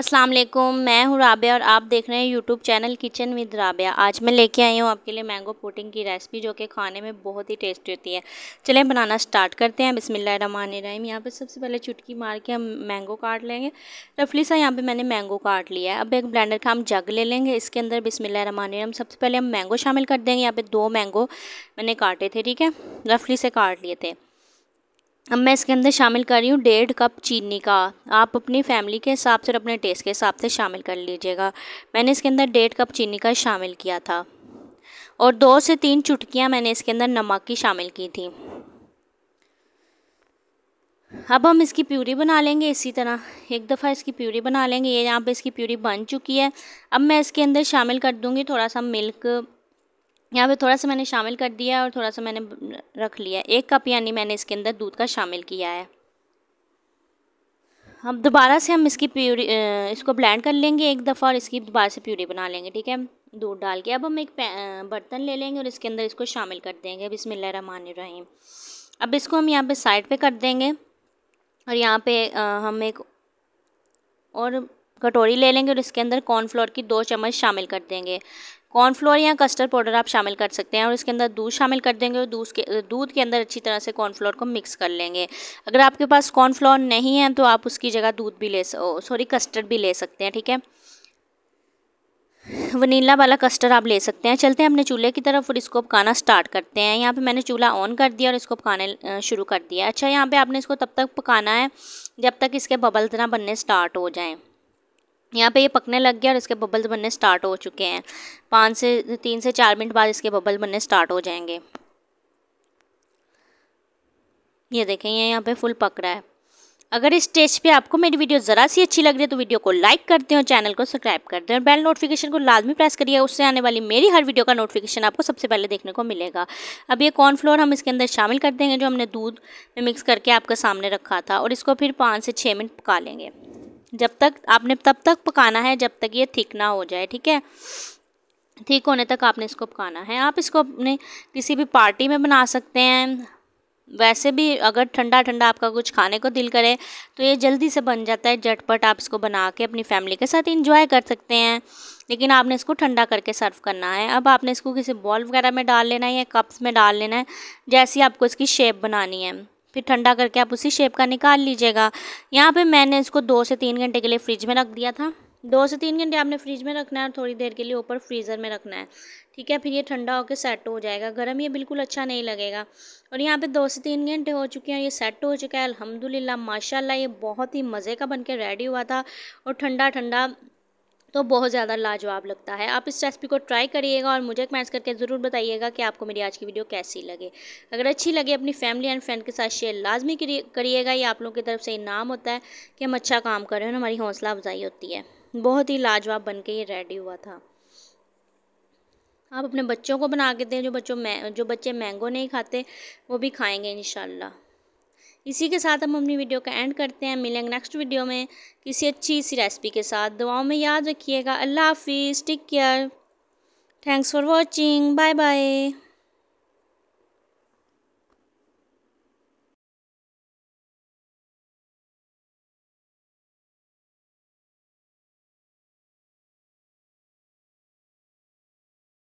अस्सलाम वालेकुम मैं हूँ राबिया और आप देख रहे हैं YouTube channel kitchen with Rabia आज मैं लेके आई हूँ आपके लिए मैंगो पुडिंग की रेसिपी जो कि खाने में बहुत ही टेस्टी होती है चलें बनाना स्टार्ट करते हैं रहीम यहाँ पे सबसे पहले चुटकी मार के हम मैंगो काट लेंगे रफली सा यहाँ पर मैंने मैंगो काट लिया है अब एक ब्लैंडर का हम जग ले लेंगे इसके अंदर रहीम सबसे पहले हम मैंगो शामिल कर देंगे यहाँ पर दो मैंगो मैंने काटे थे ठीक है रफली से काट लिए थे अब मैं इसके अंदर शामिल कर रही हूँ डेढ़ कप चीनी का आप अपनी फैमिली के हिसाब से और अपने टेस्ट के हिसाब से शामिल कर लीजिएगा मैंने इसके अंदर डेढ़ कप चीनी का शामिल किया था और दो से तीन चुटकियाँ मैंने इसके अंदर नमक की शामिल की थी अब हम इसकी प्यूरी बना लेंगे इसी तरह एक दफ़ा इसकी प्यूरी बना लेंगे ये यहाँ पे इसकी प्यूरी बन चुकी है अब मैं इसके अंदर शामिल कर दूँगी थोड़ा सा मिल्क यहाँ पे थोड़ा सा मैंने शामिल कर दिया और थोड़ा सा मैंने रख लिया एक कप यानी मैंने इसके अंदर दूध का शामिल किया है अब दोबारा से हम इसकी प्यूरी इसको ब्लेंड कर लेंगे एक दफ़ा और इसकी दोबारा से प्यूरी बना लेंगे ठीक है दूध डाल के अब हम एक बर्तन ले लेंगे और इसके अंदर इसको शामिल कर देंगे बिसमिल्ल रन रहीम अब इसको हम यहाँ पे साइड पे कर देंगे और यहाँ पे हम एक और कटोरी ले लेंगे और इसके अंदर कॉर्नफ्लोर की दो चम्मच शामिल कर देंगे कॉर्नफ्लोर या कस्टर्ड पाउडर आप शामिल कर सकते हैं और इसके अंदर दूध शामिल कर देंगे और दूध के दूध के अंदर अच्छी तरह से कॉर्नफ्लोर को मिक्स कर लेंगे अगर आपके पास कॉर्नफ्लोर नहीं है तो आप उसकी जगह दूध भी ले सॉरी कस्टर्ड भी ले सकते हैं ठीक है वनीला वाला कस्टर्ड आप ले सकते हैं चलते हैं अपने चूल्हे की तरफ और इसको पकाना स्टार्ट करते हैं यहाँ पे मैंने चूल्हा ऑन कर दिया और इसको पकाने शुरू कर दिया अच्छा यहाँ पे आपने इसको तब तक पकाना है जब तक इसके बबल ना बनने स्टार्ट हो जाएं यहाँ पे ये पकने लग गया और इसके बबल्स बनने स्टार्ट हो चुके हैं पाँच से तीन से चार मिनट बाद इसके बबल बनने स्टार्ट हो जाएंगे ये देखें ये यहाँ पे फुल पक रहा है अगर इस स्टेज पे आपको मेरी वीडियो ज़रा सी अच्छी लग रही है तो वीडियो को लाइक कर दें और चैनल को सब्सक्राइब कर दें और बेल नोटिफिकेशन को लाजमी प्रेस करिए उससे आने वाली मेरी हर वीडियो का नोटिफिकेशन आपको सबसे पहले देखने को मिलेगा अब ये कॉर्नफ्लोर हम इसके अंदर शामिल कर देंगे जो हमने दूध में मिक्स करके आपके सामने रखा था और इसको फिर पाँच से छः मिनट पका लेंगे जब तक आपने तब तक पकाना है जब तक ये थिक ना हो जाए ठीक है ठीक होने तक आपने इसको पकाना है आप इसको अपने किसी भी पार्टी में बना सकते हैं वैसे भी अगर ठंडा ठंडा आपका कुछ खाने को दिल करे तो ये जल्दी से बन जाता है झटपट आप इसको बना के अपनी फैमिली के साथ इंजॉय कर सकते हैं लेकिन आपने इसको ठंडा करके सर्व करना है अब आपने इसको किसी बॉल वगैरह में डाल लेना है या कप्स में डाल लेना है जैसी आपको इसकी शेप बनानी है फिर ठंडा करके आप उसी शेप का निकाल लीजिएगा यहाँ पे मैंने इसको दो से तीन घंटे के लिए फ्रिज में रख दिया था दो से तीन घंटे आपने फ्रिज में रखना है और थोड़ी देर के लिए ऊपर फ्रीज़र में रखना है ठीक है फिर ये ठंडा होकर सेट हो जाएगा गर्म ये बिल्कुल अच्छा नहीं लगेगा और यहाँ पे दो से तीन घंटे हो चुके हैं ये सेट हो चुका है अलहमदिल्ला माशाल्लाह ये बहुत ही मज़े का बन के रेडी हुआ था और ठंडा ठंडा तो बहुत ज़्यादा लाजवाब लगता है आप इस रेसिपी को ट्राई करिएगा और मुझे कमेंट्स करके ज़रूर बताइएगा कि आपको मेरी आज की वीडियो कैसी लगे अगर अच्छी लगे अपनी फैमिली एंड फ्रेंड के साथ शेयर लाजमी करिएगा ये आप लोगों की तरफ से इनाम होता है कि हम अच्छा काम कर रहे हैं हमारी हौसला अफजाई होती है बहुत ही लाजवाब बन के ये रेडी हुआ था आप अपने बच्चों को बना के दें जो बच्चों जो बच्चे मैंगो नहीं खाते वो भी खाएंगे इन इसी के साथ हम अपनी वीडियो का एंड करते हैं मिलेंगे नेक्स्ट वीडियो में किसी अच्छी सी रेसिपी के साथ दुआओं में याद रखिएगा अल्लाह हाफिज़ take care thanks for watching bye bye